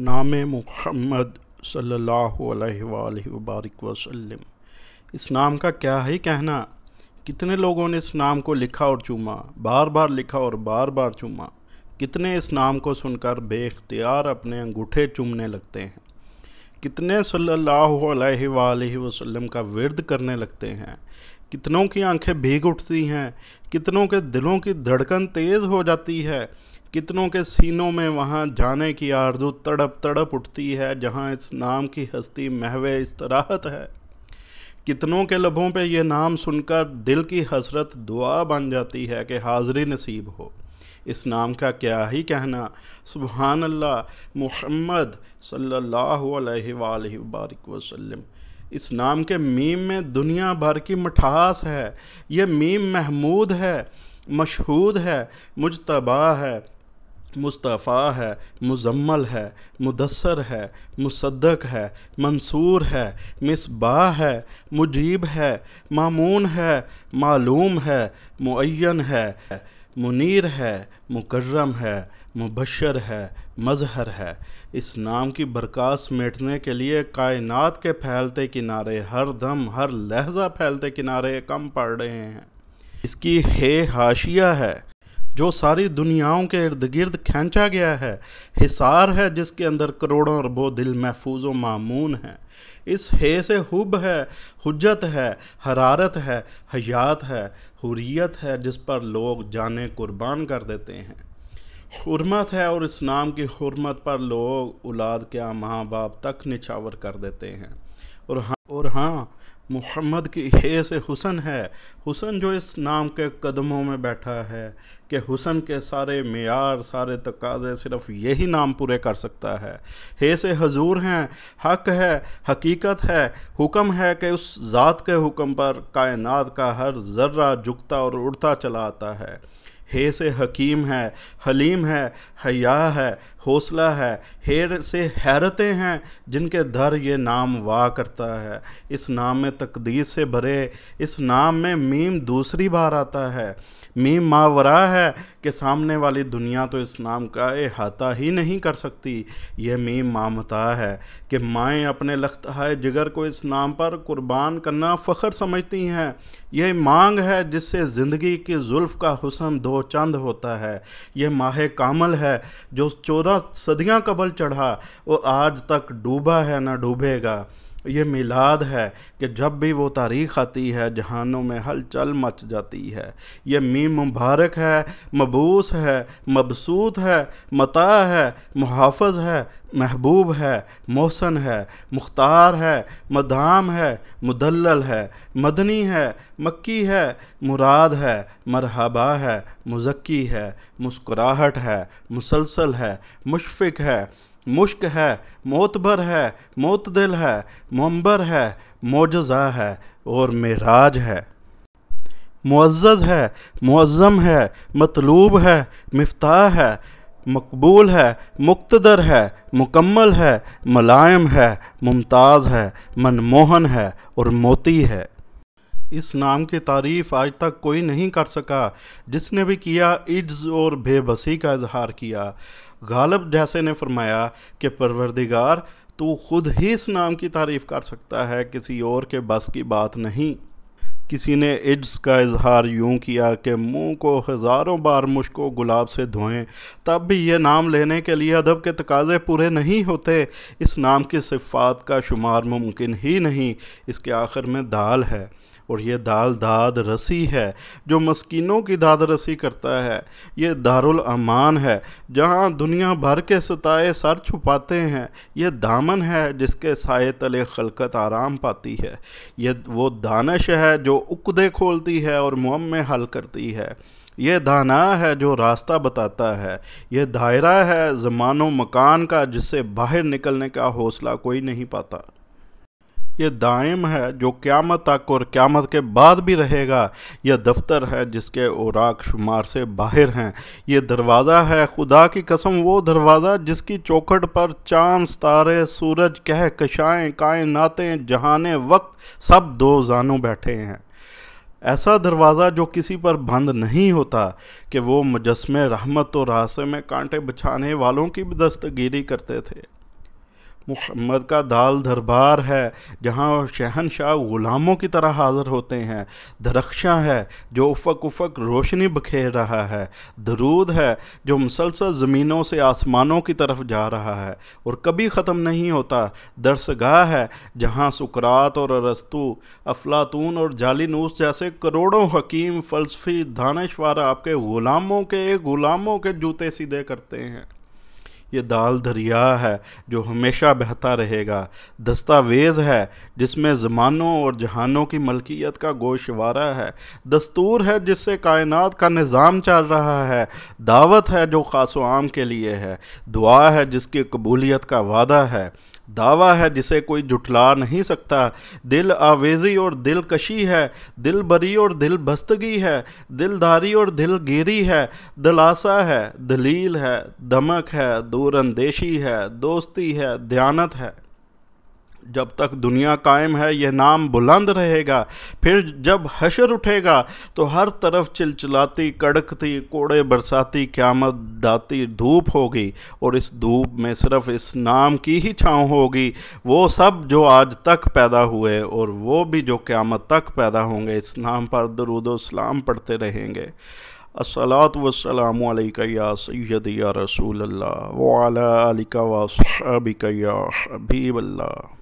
नाम मुहम्मद सल्लल्लाहु अलैहि वबारक वसल्लम इस नाम का क्या है कहना कितने लोगों ने इस नाम को लिखा और चूमा बार बार लिखा और बार बार चूमा कितने इस नाम को सुनकर बेख्तियार अपने अंगूठे चूमने लगते हैं कितने सल्लल्लाहु अलैहि वसल्लम का विरद करने लगते हैं कितनों की आंखें भीग उठती हैं कितनों के दिलों की धड़कन तेज़ हो जाती है कितनों के सीनों में वहाँ जाने की आरजू तड़प तड़प उठती है जहाँ इस नाम की हस्ती महवे इस्तराहत है कितनों के लबों पे यह नाम सुनकर दिल की हसरत दुआ बन जाती है कि हाजिरी नसीब हो इस नाम का क्या ही कहना सुबहान अल्लाह मोहम्मद सल्लल्लाहु वसल्लम इस नाम के मीम में दुनिया भर की मिठास है ये मीम महमूद है मशहूद है मुजतबा है मुस्तफ़ा है मुजम्मल है मुदसर है मुसद्दक है मंसूर है मिसबा है मुजीब है मामून है मालूम है मुन है मुनीर है मुकर्रम है मुबशर है मज़हर है इस नाम की बरकास मेटने के लिए कायनात के फैलते किनारे हर दम हर लहजा फैलते किनारे कम पड़ रहे हैं इसकी हे हाशिया है जो सारी दुनियाओं के इर्द गिर्द खींचा गया है हिसार है जिसके अंदर करोड़ों अरबों दिल महफूज व मामून है इस हे से हुब है हजत है हरारत है हयात है हुरियत है जिस पर लोग जाने कुर्बान कर देते हैं हरमत है और इस नाम की हरमत पर लोग औलाद के माँ बाप तक निछावर कर देते हैं और हाँ और हाँ मोहम्मद की हे से हुसन है हुसन जो इस नाम के कदमों में बैठा है कि हुसन के सारे मैार सारे तकाजे सिर्फ यही नाम पूरे कर सकता है हे से हजूर हैं हक है हकीकत है हुक्म है कि उस ज़ात के हुक्म पर कायनात का हर जर्रा झुकता और उड़ता चला आता है हे से हकीम है हलीम है हया है हौसला है हेर से हैरतें हैं जिनके दर ये नाम वाह करता है इस नाम में तकदीर से भरे इस नाम में मीम दूसरी बार आता है मीम मावरा है कि सामने वाली दुनिया तो इस नाम का अहाता ही नहीं कर सकती यह मीम मामता है कि माएँ अपने है जिगर को इस नाम पर कुर्बान करना फ़ख्र समझती हैं यह मांग है जिससे ज़िंदगी की जुल्फ़ का हुसन दो हो चंद होता है यह माहे कामल है जो चौदह सदियां कबल चढ़ा वो आज तक डूबा है ना डूबेगा ये मिलाद है कि जब भी वो तारीख़ आती है जहानों में हलचल मच जाती है ये मी मुबारक है मबूस है मबसूत है मता है मुहाफ़ है महबूब है मोहसन है मुख्तार है मदाम है मुदल्ल है मदनी है मक्की है मुराद है मरहबा है मुजक्की है मुस्कुराहट है मुसलसल है मुशफ़ है मुश्क है मोतबर है मोतदिल है मोम्बर है मोजजा है और मराज है मुआज़ है मुज़म है मतलूब है मफ्ताह है मकबूल है मुक्तदर है मुकम्मल है मलायम है मुमताज़ है मनमोहन है और मोती है इस नाम की तारीफ आज तक कोई नहीं कर सका जिसने भी किया इड्स और बेबसी का इजहार किया गालब जैसे ने फरमाया कि परवरदिगार तो खुद ही इस नाम की तारीफ कर सकता है किसी और के बस की बात नहीं किसी ने इड्स का इजहार यूं किया कि मुंह को हज़ारों बार मुश्को गुलाब से धोएं तब भी यह नाम लेने के लिए अदब के तकाजे पूरे नहीं होते इस नाम की सिफात का शुमार मुमकिन ही नहीं इसके आखिर में दाल है और ये दाल दाद रसी है जो मस्किनों की दाद रसी करता है ये दारुल अमान है जहाँ दुनिया भर के सताए सर छुपाते हैं ये दामन है जिसके साय तले खलकत आराम पाती है ये वो दानश है जो उकदे खोलती है और मुम में हल करती है यह दाना है जो रास्ता बताता है यह दायरा है जमानो मकान का जिससे बाहर निकलने का हौसला कोई नहीं पाता ये दायम है जो क़्यामत तक और क़्यामत के बाद भी रहेगा यह दफ्तर है जिसके औराक शुमार से बाहर हैं ये दरवाज़ा है खुदा की कसम वो दरवाज़ा जिसकी चौखट पर चांद तारे सूरज कह कशाएँ कायनातें जहान वक्त सब दो जानों बैठे हैं ऐसा दरवाज़ा जो किसी पर बंद नहीं होता कि वो मुजस्मे रहमत और रास्ते में कांटे बिछाने वालों की भी दस्तगिरी करते थे मुहम्मद का दाल दरबार है जहाँ शहनशाह ग़ुलामों की तरह हाज़िर होते हैं दरख्शा है जो उफक उफक रोशनी बखेर रहा है दरूद है जो मुसलसल ज़मीनों से आसमानों की तरफ जा रहा है और कभी ख़त्म नहीं होता दरसगाह है जहाँ सुकरात और अरस्तु अफलातून और नूस जैसे करोड़ों हकीम फ़लसफ़ी दानशवार आपके ग़ुलामों के ग़ुलामों के जूते सीधे करते हैं ये दाल दरिया है जो हमेशा बहता रहेगा दस्तावेज़ है जिसमें ज़मानों और जहानों की मलकियत का गोशवारा है दस्तूर है जिससे कायनात का निज़ाम चल रहा है दावत है जो खास आम के लिए है दुआ है जिसकी कबूलियत का वादा है दावा है जिसे कोई जुटला नहीं सकता दिल आवेजी और दिल कशी है दिल बरी और दिल बस्तगी है दिलदारी और दिल गिरी है दिलासा है दलील है दमक है दूरंदेशी है दोस्ती है दयानत है जब तक दुनिया कायम है यह नाम बुलंद रहेगा फिर जब हशर उठेगा तो हर तरफ चिलचिलाती कड़कती कोड़े बरसाती क्यामत दाती धूप होगी और इस धूप में सिर्फ इस नाम की ही छाँव होगी वो सब जो आज तक पैदा हुए और वो भी जो क्यामत तक पैदा होंगे इस नाम पर दरुदोसलाम पढ़ते रहेंगे असलात वसलाम या सैद या रसूल अल्लाह वाला अलिका वाबिका या हबीब अल्लाह